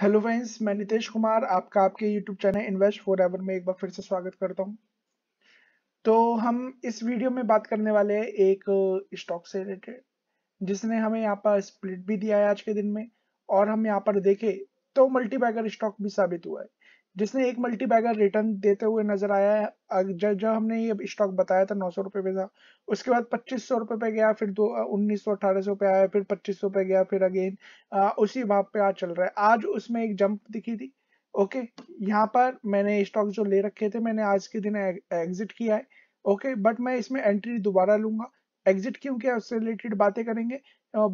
hello friends मैं नितेश कुमार आपका आपके YouTube channel Invest For Ever में एक बार फिर से स्वागत करता हूं तो हम इस वीडियो में बात करने वाले हैं एक स्टॉक से रिलेटेड जिसने हमें यहाँ पर स्प्लिट भी दिया है आज के दिन में और हम यहाँ पर देखे तो मल्टीपैगर स्टॉक भी साबित हुआ है जिसने एक मल्टी बैगर रिटर्न देते हुए नजर आया है जब जब हमने ये स्टॉक बताया था नौ सौ रुपये पे था उसके बाद पच्चीस सौ रुपये पे गया फिर दो उन्नीस सौ अठारह सौ पे आया फिर पच्चीस सौ पे गया फिर अगेन आ, उसी भाव पे आज चल रहा है आज उसमें एक जंप दिखी थी ओके यहाँ पर मैंने स्टॉक जो ले रखे थे मैंने आज के दिन एग्जिट किया है ओके बट मैं इसमें एंट्री दोबारा लूंगा एग्जिट क्यों किया उससे रिलेटेड बातें करेंगे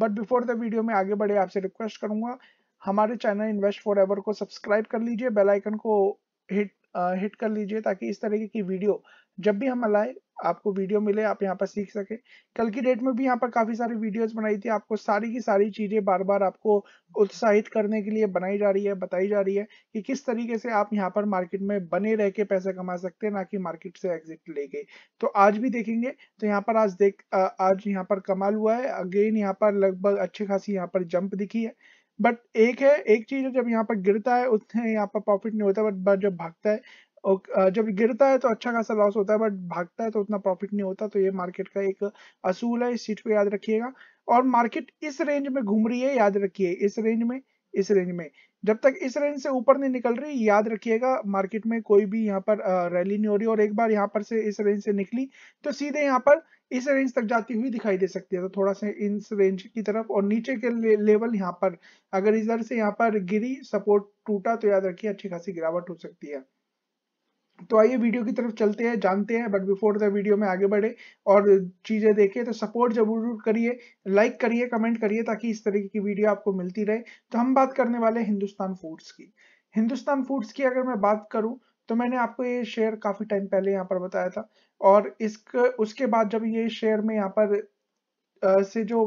बट बिफोर द वीडियो में आगे बढ़े आपसे रिक्वेस्ट करूंगा हमारे चैनल इन्वेस्ट फॉर एवर को सब्सक्राइब कर लीजिए बेल आइकन को हिट आ, हिट कर लीजिए ताकि इस तरीके की वीडियो जब भी हम लाए आपको वीडियो मिले आप यहाँ पर सीख सके कल की डेट में भी यहाँ पर काफी सारी वीडियोस बनाई थी आपको सारी की सारी चीजें बार बार आपको उत्साहित करने के लिए बनाई जा रही है बताई जा रही है कि किस तरीके से आप यहाँ पर मार्केट में बने रह के पैसे कमा सकते हैं ना कि मार्केट से एग्जिट ले गए तो आज भी देखेंगे तो यहाँ पर आज देख आज यहाँ पर कमाल हुआ है अगेन यहाँ पर लगभग अच्छी खासी यहाँ पर जंप दिखी है बट एक है एक चीज है जब यहाँ पर गिरता है उतने यहाँ पर प्रॉफिट नहीं होता बट जब भागता है जब गिरता है तो अच्छा खासा लॉस होता है बट भागता है तो उतना प्रॉफिट नहीं होता तो ये मार्केट का एक असूल है इस चीज को याद रखिएगा और मार्केट इस रेंज में घूम रही है याद रखिए इस रेंज में इस रेंज में जब तक इस रेंज से ऊपर नहीं निकल रही याद रखिएगा मार्केट में कोई भी यहाँ पर रैली नहीं हो रही और एक बार यहाँ पर से इस रेंज से निकली तो सीधे यहाँ पर इस रेंज तक जाती हुई दिखाई दे सकती है तो थोड़ा सा इन रेंज की तरफ और नीचे के ले, लेवल यहाँ पर अगर इधर से यहाँ पर गिरी सपोर्ट टूटा तो याद रखिए अच्छी खासी गिरावट हो सकती है तो आइए वीडियो की तरफ चलते हैं जानते हैं बट बिफोर द वीडियो में आगे बढ़े और चीजें देखें तो सपोर्ट जरूर करिए लाइक करिए कमेंट करिए ताकि इस तरीके की वीडियो आपको मिलती रहे तो हम बात करने वाले हिंदुस्तान फूड्स की हिंदुस्तान फूड्स की अगर मैं बात करूं तो मैंने आपको ये शेयर काफ़ी टाइम पहले यहाँ पर बताया था और इसक उसके बाद जब ये शेयर में यहाँ पर आ, से जो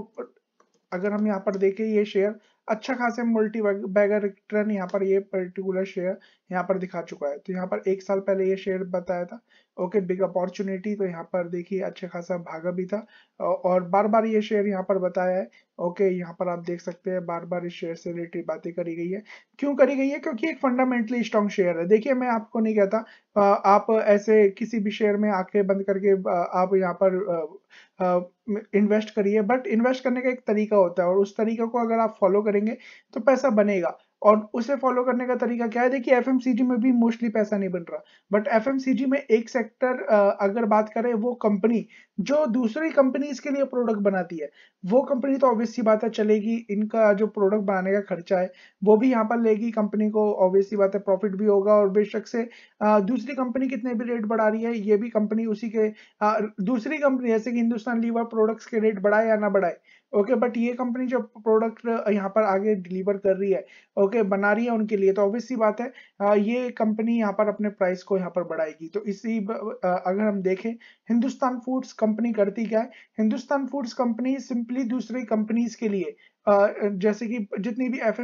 अगर हम यहाँ पर देखें ये शेयर अच्छा खासे मल्टी बैगर रिटर्न यहाँ पर ये पर्टिकुलर शेयर यहाँ पर दिखा चुका है तो यहाँ पर एक साल पहले ये शेयर बताया था ओके बिग अपॉर्चुनिटी तो यहाँ पर देखिए अच्छा खासा भागा भी था और बार बार ये शेयर यहाँ पर बताया है ओके यहाँ पर आप देख सकते हैं बार बार इस शेयर से रिलेटेड बातें करी गई है क्यों करी गई है क्योंकि एक फंडामेंटली स्ट्रॉन्ग शेयर है देखिए मैं आपको नहीं कहता आप ऐसे किसी भी शेयर में आंखें बंद करके आप यहाँ पर इन्वेस्ट करिए बट इन्वेस्ट करने का एक तरीका होता है और उस तरीका को अगर आप फॉलो करेंगे तो पैसा बनेगा और उसे फॉलो करने का तरीका क्या है देखिए एफ में भी मोस्टली पैसा नहीं बन रहा बट एफ में एक सेक्टर अगर बात करें वो कंपनी जो दूसरी कंपनीज के लिए प्रोडक्ट बनाती है वो कंपनी तो ऑब्वियसली बात है चलेगी इनका जो प्रोडक्ट बनाने का खर्चा है वो भी यहाँ पर लेगी कंपनी को ऑब्वियसली बात है प्रॉफिट भी होगा और बेशक से दूसरी कंपनी कितने भी रेट बढ़ा रही है ये भी कंपनी उसी के दूसरी कंपनी जैसे कि हिंदुस्तान लीवर प्रोडक्ट्स के रेट बढ़ाए या ना बढ़ाए ओके बट ये कंपनी जो प्रोडक्ट यहाँ पर आगे डिलीवर कर रही है ओके बना रही है उनके लिए तो ऑब्वियस सी बात है ये कंपनी यहाँ पर अपने प्राइस को यहाँ पर बढ़ाएगी तो इसी अगर हम देखें हिंदुस्तान फूड्स कंपनी करती क्या है हिंदुस्तान फूड्स कंपनी सिंपली दूसरी कंपनीज के लिए जैसे कि जितनी भी एफ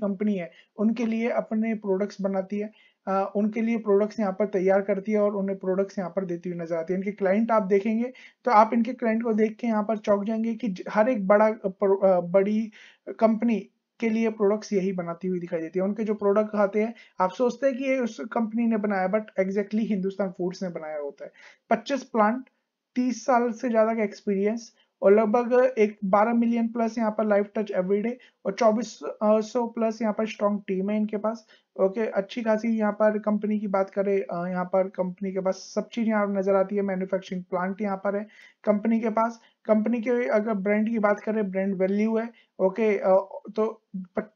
कंपनी है उनके लिए अपने प्रोडक्ट्स बनाती है उनके लिए प्रोडक्ट्स यहाँ पर तैयार करती है और उन्हें प्रोडक्ट्स यहाँ पर देती हुई नजर आती है इनके क्लाइंट आप देखेंगे तो आप इनके क्लाइंट को देख के यहाँ पर चौक जाएंगे कि हर एक बड़ा बड़ी कंपनी के लिए प्रोडक्ट्स यही बनाती हुई दिखाई देती है उनके जो प्रोडक्ट आते हैं आप सोचते हैं कि ये उस कंपनी ने बनाया बट एग्जैक्टली हिंदुस्तान फूड्स ने बनाया होता है पच्चीस प्लांट तीस साल से ज्यादा का एक्सपीरियंस और लगभग एक 12 मिलियन प्लस यहाँ पर लाइव टच एवरीडे और चौबीस सौ प्लस यहाँ पर स्ट्रॉन्ग टीम है इनके पास ओके अच्छी खासी यहाँ पर कंपनी की बात करें यहाँ पर कंपनी के पास सब चीज़ यहाँ नज़र आती है मैन्युफैक्चरिंग प्लांट यहाँ पर है कंपनी के पास कंपनी के अगर ब्रांड की बात करें ब्रांड वैल्यू है ओके तो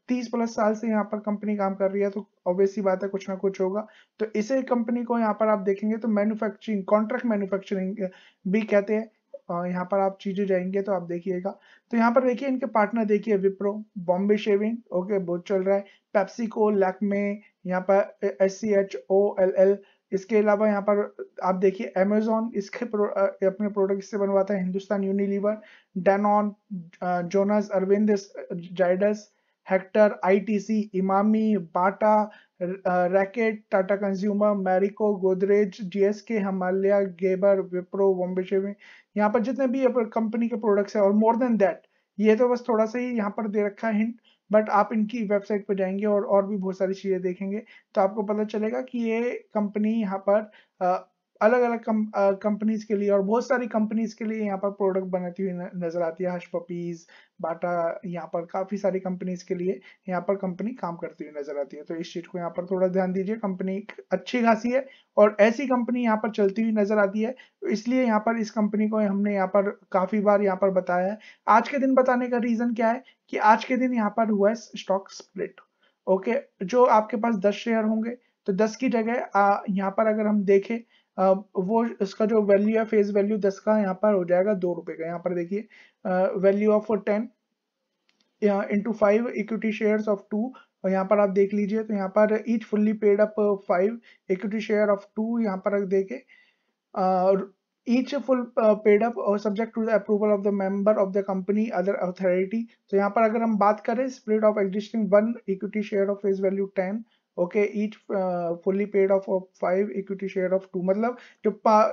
तीस प्लस साल से यहाँ पर कंपनी काम कर रही है तो ऑब्वियसली बात है कुछ ना कुछ होगा तो इसे कंपनी को यहाँ पर आप देखेंगे तो मैन्युफैक्चरिंग कॉन्ट्रैक्ट मैन्युफैक्चरिंग भी कहते हैं यहाँ पर आप चीजें जाएंगे तो आप देखिएगा तो यहाँ पर देखिए इनके पार्टनर देखिए विप्रो बॉम्बे शेविंग ओके बहुत चल रहा है पेप्सिको लैकमे यहाँ पर S C H O L L इसके अलावा यहाँ पर आप देखिए अमेजोन इसके प्रो, अपने प्रोडक्ट से बनवाता है हिंदुस्तान यूनिलीवर डेनॉन जोनस Arvind Zydus Hector ITC Emami Bata Reckitt Tata consumer Marico Godrej GSK Himalaya Gerber Wipro Bombay shaving यहाँ पर जितने भी कंपनी के प्रोडक्ट्स है और मोर देन दैट ये तो बस थोड़ा सा ही यहाँ पर दे रखा है हिंट बट आप इनकी वेबसाइट पर जाएंगे और और भी बहुत सारी चीज़ें देखेंगे तो आपको पता चलेगा कि ये कंपनी यहाँ पर अलग अलग कंपनीज के लिए और बहुत सारी कंपनीज के लिए यहाँ पर प्रोडक्ट बनाती हुई नजर आती है हश पपीज बाटा यहाँ पर काफी सारी कंपनीज के लिए यहाँ पर कंपनी काम करती हुई नजर आती है तो इस चीज को यहाँ पर थोड़ा ध्यान दीजिए कंपनी अच्छी खासी है और ऐसी कंपनी यहाँ पर चलती हुई नजर आती है इसलिए यहाँ पर इस कंपनी को हमने यहाँ पर काफी बार यहाँ पर बताया है आज के दिन बताने का रीजन क्या है कि आज के दिन यहाँ पर हुआ है स्टॉक स्प्लिट ओके जो आपके पास दस शेयर होंगे तो दस की जगह यहाँ पर अगर हम देखें वो इसका जो वैल्यू है फेस वैल्यू दस का यहाँ पर हो जाएगा दो रुपए का यहाँ पर देखिए value of ten into five equity share of two और यहाँ पर आप देख लीजिए तो यहाँ पर each fully paid up five equity share of two यहाँ पर देखे ईच फुल पेड अप और subject to the approval of the member of the company other authority तो यहाँ पर अगर हम बात करें spread of existing one equity share of face value ten okay each fully paid of five equity share of two मतलब जो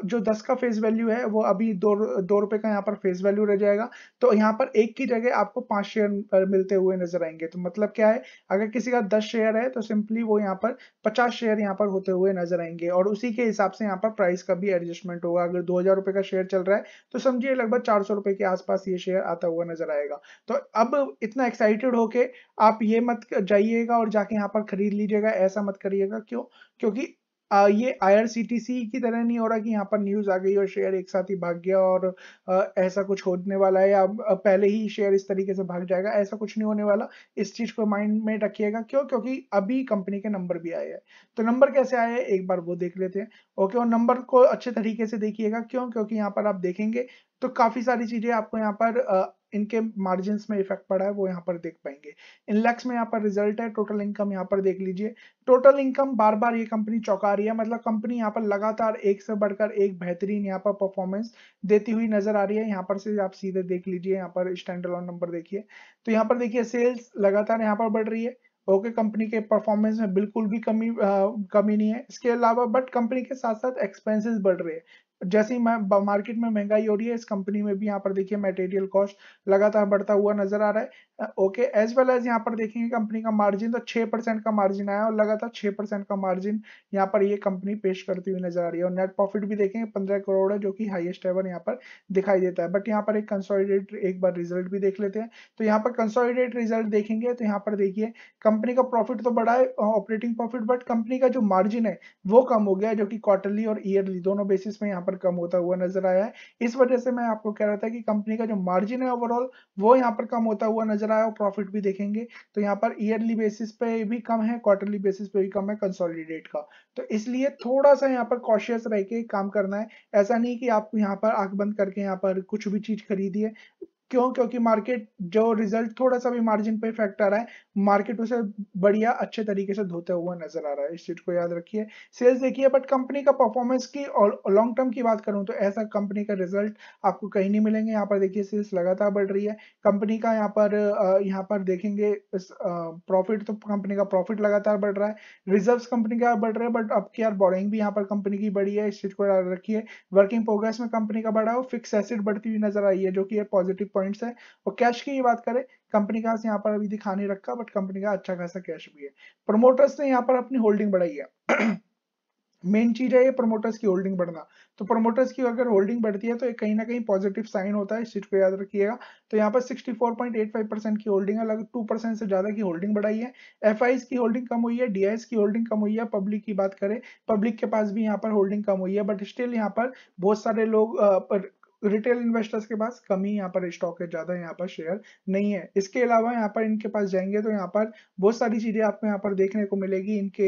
जो दस का फेस वैल्यू है वो अभी दो दो रुपए का यहाँ पर फेस वैल्यू रह जाएगा तो यहाँ पर एक की जगह आपको पांच शेयर मिलते हुए नजर आएंगे तो मतलब क्या है अगर किसी का दस शेयर है तो सिंपली वो यहाँ पर पचास शेयर यहाँ पर होते हुए नजर आएंगे और उसी के हिसाब से यहाँ पर प्राइस का भी एडजस्टमेंट होगा अगर दो हजार रुपए का शेयर चल रहा है तो समझिए लगभग चार सौ रुपए के आसपास ये शेयर आता हुआ नजर आएगा तो अब इतना एक्साइटेड होके आप ये मत जाइएगा और जाके यहाँ पर खरीद लीजिएगा करिएगा ऐसा मत करिएगा क्यों क्योंकि आ, ये IRCTC की तरह नहीं हो रहा कि यहाँ पर न्यूज आ गई और शेयर एक साथ ही भाग गया और आ, ऐसा कुछ होने वाला है या पहले ही शेयर इस तरीके से भाग जाएगा ऐसा कुछ नहीं होने वाला इस चीज को माइंड में रखिएगा क्यों क्योंकि अभी कंपनी के नंबर भी आए हैं तो नंबर कैसे आए हैं एक बार वो देख लेते हैं ओके और नंबर को अच्छे तरीके से देखिएगा क्यों क्योंकि यहाँ पर आप देखेंगे तो काफी सारी चीजें आपको यहाँ पर आ, इनके मार्जिन में इफेक्ट पड़ा है वो यहाँ पर देख पाएंगे इनलेक्स में यहाँ पर रिजल्ट है टोटल इनकम यहाँ पर देख लीजिए टोटल इनकम बार बार ये कंपनी चौका रही है मतलब कंपनी यहाँ पर लगातार एक से बढ़कर एक बेहतरीन यहाँ पर परफॉर्मेंस देती हुई नजर आ रही है यहाँ पर से आप सीधे देख लीजिए यहाँ पर स्टैंड नंबर देखिए तो यहाँ पर देखिए सेल्स लगातार यहाँ पर बढ़ रही है ओके okay, कंपनी के परफॉर्मेंस में बिल्कुल भी कमी आ, कमी नहीं है इसके अलावा बट कंपनी के साथ साथ एक्सपेंसेस बढ़ रहे हैं जैसे ही मार्केट में महंगाई हो रही है इस कंपनी में भी यहाँ पर देखिए मटेरियल कॉस्ट लगातार बढ़ता हुआ नजर आ रहा है ओके एज वेल एज यहाँ पर देखेंगे कंपनी का मार्जिन तो 6 परसेंट का मार्जिन आया और लगातार 6 परसेंट का मार्जिन यहाँ पर ये यह कंपनी पेश करती हुई नजर आ रही है और नेट प्रॉफिट भी देखेंगे पंद्रह करोड़ है जो की हाइएस्ट एवर यहाँ पर दिखाई देता है बट यहाँ पर एक कंसोलिडेट एक बार रिजल्ट भी देख लेते हैं तो यहाँ पर कंसोलिडेट रिजल्ट देखेंगे तो यहाँ पर देखिए कंपनी का प्रॉफिट तो बढ़ा है ऑपरेटिंग प्रॉफिट बट कंपनी का जो मार्जिन है वो कम हो गया जो कि क्वार्टरली और ईयरली दोनों बेसिस में यहाँ पर कम होता हुआ नजर आया है इस वजह से मैं आपको कह रहा था कि कंपनी का जो मार्जिन है ओवरऑल वो यहाँ पर कम होता हुआ नजर आया और प्रॉफिट भी देखेंगे तो यहाँ पर ईयरली बेसिस पे भी कम है क्वार्टरली बेसिस पे भी कम है कंसोलिडेट का तो इसलिए थोड़ा सा यहाँ पर कॉशियस रह के काम करना है ऐसा नहीं कि आप यहाँ पर आंख बंद करके यहाँ पर कुछ भी चीज खरीदिए क्यों क्योंकि मार्केट जो रिजल्ट थोड़ा सा भी मार्जिन पे इफेक्ट आ रहा है मार्केट उसे बढ़िया अच्छे तरीके से धोते हुआ नजर आ रहा है इस चीज को याद रखिए सेल्स देखिए बट कंपनी का परफॉर्मेंस की और लॉन्ग टर्म की बात करूं तो ऐसा कंपनी का रिजल्ट आपको कहीं नहीं मिलेंगे यहाँ पर देखिए सेल्स लगातार बढ़ रही है कंपनी का यहाँ पर यहाँ पर देखेंगे प्रॉफिट तो कंपनी का प्रॉफिट लगातार बढ़ रहा है रिजर्व कंपनी का बढ़ रहा है बट अब की यार बोरिंग भी यहाँ पर कंपनी की बढ़ी है इस चीज को याद रखिए वर्किंग प्रोग्रेस में कंपनी का बढ़ा हो फिक्स एसिड बढ़ती हुई नजर आई है जो कि पॉजिटिव पॉइंट्स है और कैश की बात करें कंपनी का यहाँ पर अभी दिखा नहीं रखा बट कंपनी का अच्छा खासा कैश भी है प्रमोटर्स ने यहाँ पर अपनी होल्डिंग बढ़ाई है मेन चीज है ये प्रमोटर्स की होल्डिंग बढ़ना तो प्रमोटर्स की अगर होल्डिंग बढ़ती है तो एक कहीं ना कहीं पॉजिटिव साइन होता है इस चीज को याद रखिएगा तो यहाँ पर 64.85 परसेंट की होल्डिंग है लगभग 2 परसेंट से ज्यादा की होल्डिंग बढ़ाई है एफ की होल्डिंग कम हुई है डी की होल्डिंग कम हुई है पब्लिक की बात करें पब्लिक के पास भी यहाँ पर होल्डिंग कम हुई है बट स्टिल यहाँ पर बहुत सारे लोग रिटेल इन्वेस्टर्स के पास कम ही यहाँ पर स्टॉक है ज्यादा यहाँ पर शेयर नहीं है इसके अलावा यहाँ पर इनके पास जाएंगे तो यहाँ पर बहुत सारी चीजें आपको यहाँ पर देखने को मिलेगी इनके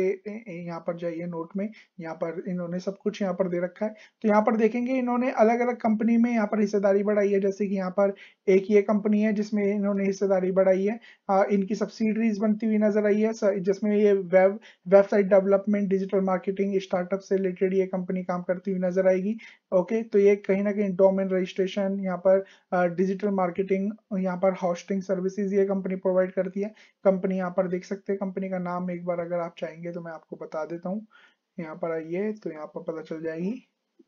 यहाँ पर जाइए नोट में यहाँ पर इन्होंने सब कुछ यहाँ पर दे रखा है तो यहाँ पर देखेंगे इन्होंने अलग अलग कंपनी में यहाँ पर हिस्सेदारी बढ़ाई है जैसे कि यहाँ पर एक ये कंपनी है जिसमें इन्होंने हिस्सेदारी बढ़ाई है इनकी सब्सिडरीज बनती हुई नजर आई है जिसमें ये web website development digital marketing startup से रिलेटेड ये कंपनी काम करती हुई नजर आएगी ओके तो ये कहीं ना कहीं डोम डोमेन रजिस्ट्रेशन यहाँ पर डिजिटल मार्केटिंग यहाँ पर हॉस्टिंग सर्विसेज ये कंपनी प्रोवाइड करती है कंपनी यहाँ पर देख सकते हैं कंपनी का नाम एक बार अगर आप चाहेंगे तो मैं आपको बता देता हूँ यहाँ पर आइए तो यहाँ पर पता चल जाएगी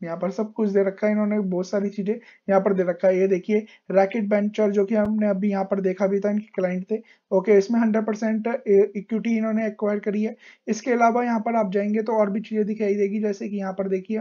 यहाँ पर सब कुछ दे रखा है इन्होंने बहुत सारी चीजें यहाँ पर दे रखा है ये देखिए रैकेट बेंचर जो कि हमने अभी यहाँ पर देखा भी था इनके क्लाइंट थे ओके इसमें 100 परसेंट इक्विटी इन्होंने एक्वायर करी है इसके अलावा यहाँ पर आप जाएंगे तो और भी चीजें दिखाई देगी जैसे कि यहाँ पर देखिए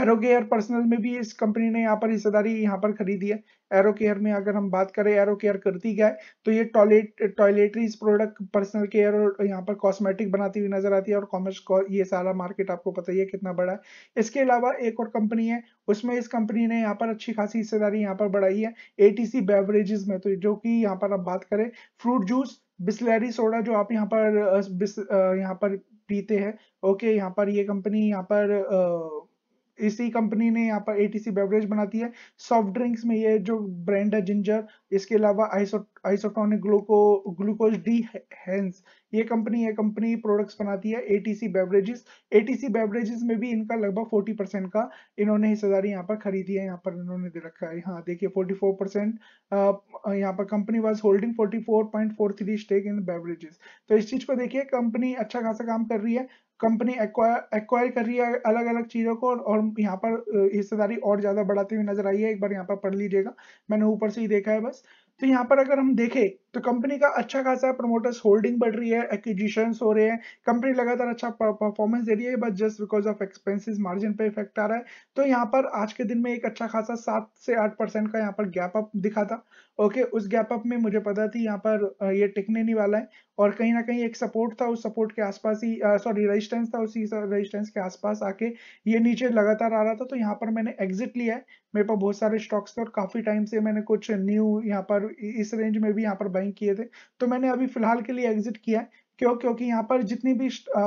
एरो केयर पर्सनल में भी इस कंपनी ने यहाँ पर हिस्सेदारी यहाँ पर खरीदी है एरो केयर में अगर हम बात करें एरो केयर करती क्या है तो ये toilet toiletries product personal care और यहाँ पर कॉस्मेटिक बनाती हुई नजर आती है और कॉमर्स ये सारा मार्केट आपको पता ही है कितना बड़ा है इसके अलावा एक और कंपनी है उसमें इस कंपनी ने यहाँ पर अच्छी खासी हिस्सेदारी यहाँ पर बढ़ाई है ए बेवरेजेस में तो जो कि यहाँ पर आप बात करें फ्रूट जूस बिस्लरी सोडा जो आप यहाँ पर यहाँ पर पीते हैं ओके यहाँ पर ये कंपनी यहाँ पर इसी कंपनी ने यहाँ पर एटीसी बेवरेज बनाती है सॉफ्ट ड्रिंक्स में ये जो ब्रांड है जिंजर इसके अलावा isotonic gluco glucose D hence ये कंपनी ये कंपनी प्रोडक्ट्स बनाती है एटीसी बेवरेजेस एटीसी बेवरेजेस में भी इनका लगभग 40 परसेंट का इन्होंने हिस्सेदारी यहाँ पर खरीदी है यहाँ पर इन्होंने दे रखा है हाँ देखिए 44 परसेंट यहाँ पर company was holding 44.43 stake in beverages तो इस चीज को देखिए कंपनी अच्छा खासा काम कर रही है कंपनी एक्वायर कर रही है अलग अलग चीज़ों को और यहाँ पर हिस्सेदारी और ज़्यादा बढ़ाती हुई नजर आई है एक बार यहाँ पर पढ़ लीजिएगा मैंने ऊपर से ही देखा है बस तो यहाँ पर अगर हम देखें तो कंपनी का अच्छा खासा प्रमोटर्स होल्डिंग बढ़ रही है एक्विजिशन हो रहे हैं कंपनी लगातार अच्छा परफॉर्मेंस दे रही है but just because of expenses margin पे इफेक्ट आ रहा है तो यहाँ पर आज के दिन में एक अच्छा खासा सात से आठ परसेंट का यहाँ पर गैप अप दिखा था ओके उस गैप अप में मुझे पता थी यहाँ पर ये टिकने नहीं वाला है और कहीं ना कहीं एक सपोर्ट था उस सपोर्ट के आसपास ही सॉरी रेजिस्टेंस था उसी रेजिस्टेंस के आसपास आके ये नीचे लगातार आ रहा था तो यहाँ पर मैंने एग्जिट लिया है मेरे पास बहुत सारे स्टॉक्स थे और काफी टाइम से मैंने कुछ न्यू यहाँ पर इस रेंज में भी यहाँ पर ड्राइंग किए थे तो मैंने अभी फिलहाल के लिए एग्जिट किया है क्यों क्योंकि यहाँ पर जितनी भी आ,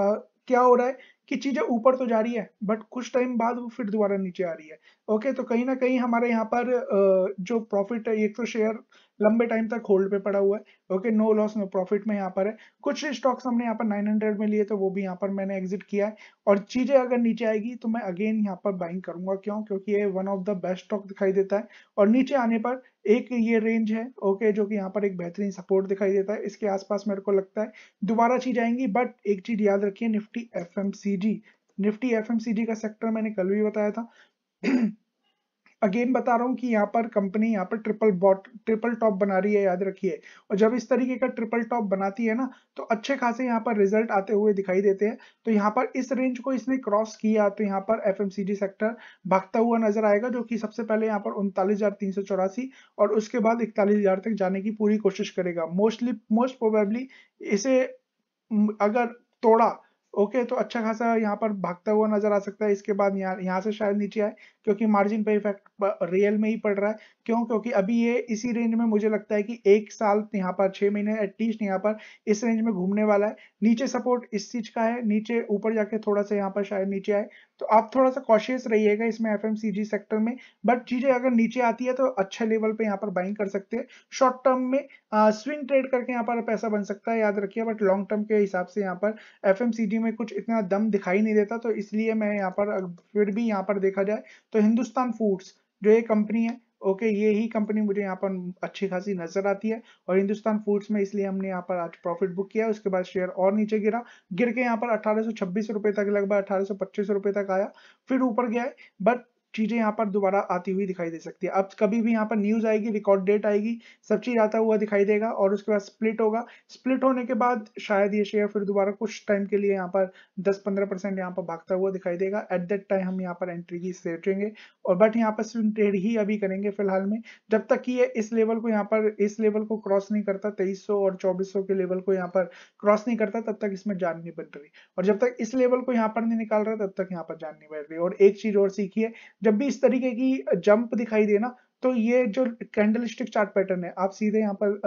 क्या हो रहा है कि चीजें ऊपर तो जा रही है बट कुछ टाइम बाद वो फिर दोबारा नीचे आ रही है ओके तो कहीं ना कहीं हमारे यहाँ पर जो प्रॉफिट है एक तो शेयर लंबे टाइम तक होल्ड पे पड़ा हुआ है okay no loss no profit में यहाँ पर है कुछ स्टॉक्स हमने यहाँ पर 900 में लिए तो वो भी यहाँ पर मैंने एग्जिट किया है और चीजें अगर नीचे आएगी तो मैं अगेन यहाँ पर बाइंग करूंगा क्यों क्योंकि ये one of the best stock दिखाई देता है और नीचे आने पर एक ये रेंज है ओके जो कि यहाँ पर एक बेहतरीन सपोर्ट दिखाई देता है इसके आसपास मेरे को लगता है दोबारा चीज आएंगी बट एक चीज याद रखिए निफ्टी एफ निफ्टी एफ का सेक्टर मैंने कल भी बताया था अगेन बता रहा हूँ कि यहाँ पर कंपनी यहाँ पर ट्रिपल बॉट ट्रिपल टॉप बना रही है याद रखिए और जब इस तरीके का ट्रिपल टॉप बनाती है ना तो अच्छे खासे यहाँ पर रिजल्ट आते हुए दिखाई देते हैं तो यहाँ पर इस रेंज को इसने क्रॉस किया तो यहाँ पर एफ सेक्टर भागता हुआ नजर आएगा जो कि सबसे पहले यहाँ पर उनतालीस और उसके बाद इकतालीस तक जाने की पूरी कोशिश करेगा मोस्टली मोस्ट प्रोबेबली इसे अगर तोड़ा ओके तो अच्छा खासा यहाँ पर भागता हुआ नजर आ सकता है इसके बाद यहाँ यहाँ से शायद नीचे आए क्योंकि मार्जिन पे इफेक्ट रियल में ही पड़ रहा है क्यों क्योंकि अभी ये इसी रेंज में मुझे लगता है कि एक साल यहाँ पर छह महीने एटलीस्ट यहाँ पर इस रेंज में घूमने वाला है नीचे सपोर्ट इस चीज का है नीचे ऊपर जाके थोड़ा सा यहाँ पर शायद नीचे आए तो आप थोड़ा सा कॉशियस रहिएगा इसमें एफ सेक्टर में बट चीजें अगर नीचे आती है तो अच्छे लेवल पे यहाँ पर बाइंग कर सकते हैं शॉर्ट टर्म में स्विंग ट्रेड करके यहाँ पर पैसा बन सकता है याद रखिए बट लॉन्ग टर्म के हिसाब से यहाँ पर एफ में में कुछ इतना दम दिखाई नहीं देता तो इसलिए मैं यहाँ पर फिर भी यहाँ पर देखा जाए तो हिंदुस्तान फूड्स जो ये कंपनी है ओके ये ही कंपनी मुझे यहाँ पर अच्छी खासी नजर आती है और हिंदुस्तान फूड्स में इसलिए हमने यहाँ पर आज प्रॉफिट बुक किया उसके बाद शेयर और नीचे गिरा गिर के यहाँ पर अठारह सौ तक लगभग अठारह सौ तक आया फिर ऊपर गया बट चीजें यहाँ पर दोबारा आती हुई दिखाई दे सकती है अब कभी भी यहाँ पर न्यूज आएगी रिकॉर्ड डेट आएगी सब चीज आता हुआ दिखाई देगा और उसके बाद स्प्लिट होगा स्प्लिट होने के बाद शायद ये शेयर फिर दोबारा कुछ टाइम के लिए यहाँ पर 10-15 परसेंट यहाँ पर भागता हुआ दिखाई देगा एट दैट टाइम हम यहाँ पर एंट्री की सोचेंगे और बट यहाँ पर स्विंग ट्रेड ही अभी करेंगे फिलहाल में जब तक कि ये इस लेवल को यहाँ पर इस लेवल को क्रॉस नहीं करता तेईस और चौबीस के लेवल को यहाँ पर क्रॉस नहीं करता तब तक इसमें जान नहीं बन रही और जब तक इस लेवल को यहाँ पर नहीं निकाल रहा तब तक यहाँ पर जान नहीं बन रही और एक चीज और सीखिए जब भी इस तरीके की जंप दिखाई दे ना तो ये जो कैंडल स्टिक चार्ट पैटर्न है आप सीधे यहाँ पर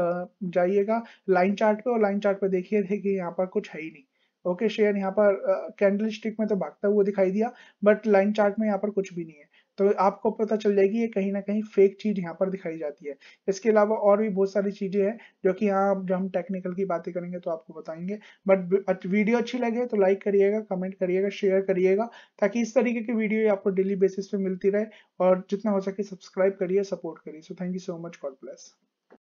जाइएगा लाइन चार्ट पे और लाइन चार्ट पे देखिए देखिए यहाँ पर कुछ है ही नहीं ओके शेयर यहाँ पर कैंडल स्टिक में तो भागता हुआ दिखाई दिया बट लाइन चार्ट में यहाँ पर कुछ भी नहीं है तो आपको पता चल जाएगी ये कहीं ना कहीं फेक चीज यहाँ पर दिखाई जाती है इसके अलावा और भी बहुत सारी चीजें हैं जो कि यहाँ जब हम टेक्निकल की बातें करेंगे तो आपको बताएंगे बट वीडियो अच्छी लगे तो लाइक करिएगा कमेंट करिएगा शेयर करिएगा ताकि इस तरीके की वीडियो आपको डेली बेसिस पे मिलती रहे और जितना हो सके सब्सक्राइब करिए सपोर्ट करिए so thank you so much God bless